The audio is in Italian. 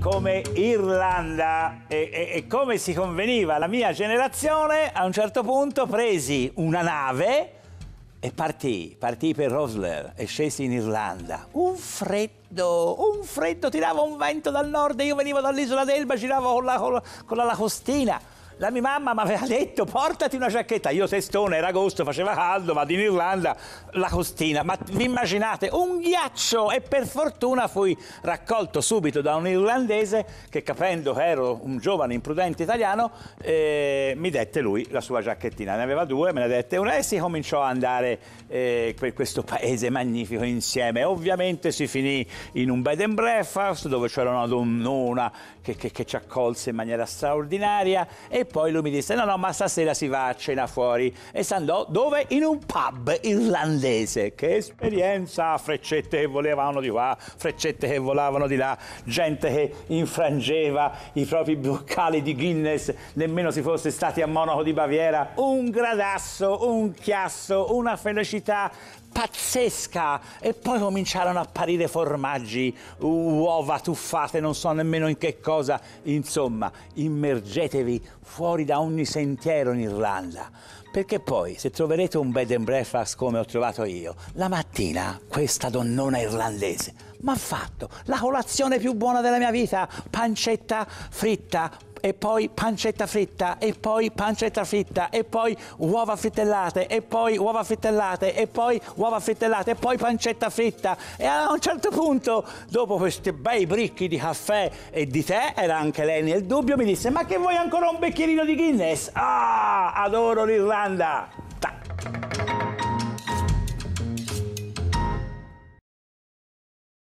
come Irlanda e, e, e, come si conveniva la mia generazione a un certo punto presi una nave e partì, partì per Rosler e scesi in Irlanda. Un freddo, un freddo, tirava un vento dal nord e io venivo dall'isola d'Elba, giravo con la, con la, con la lagostina la mia mamma mi aveva detto portati una giacchetta, io testone, era agosto, faceva caldo, vado in Irlanda, la costina, ma vi immaginate un ghiaccio e per fortuna fui raccolto subito da un irlandese che capendo che ero un giovane imprudente italiano eh, mi dette lui la sua giacchettina, ne aveva due, me ne dette una e si cominciò a andare eh, per questo paese magnifico insieme, ovviamente si finì in un bed and breakfast dove c'era una donnona che, che, che ci accolse in maniera straordinaria e e poi lui mi disse, no, no, ma stasera si va a cena fuori. E si andò dove? In un pub irlandese. Che esperienza! Freccette che volevano di qua, freccette che volavano di là, gente che infrangeva i propri boccali di Guinness, nemmeno si fosse stati a Monaco di Baviera. Un gradasso, un chiasso, una felicità pazzesca e poi cominciarono a apparire formaggi, uova tuffate, non so nemmeno in che cosa, insomma, immergetevi fuori da ogni sentiero in Irlanda. Perché poi, se troverete un bed and breakfast come ho trovato io, la mattina questa donnona irlandese mi ha fatto la colazione più buona della mia vita, pancetta fritta, e poi pancetta fritta, e poi pancetta fritta, e poi uova frittellate, e poi uova frittellate, e poi uova frittellate, e poi pancetta fritta. E a un certo punto, dopo questi bei bricchi di caffè e di tè, era anche lei nel dubbio, mi disse, ma che vuoi ancora un bicchierino di Guinness? Ah, adoro l'Irlanda!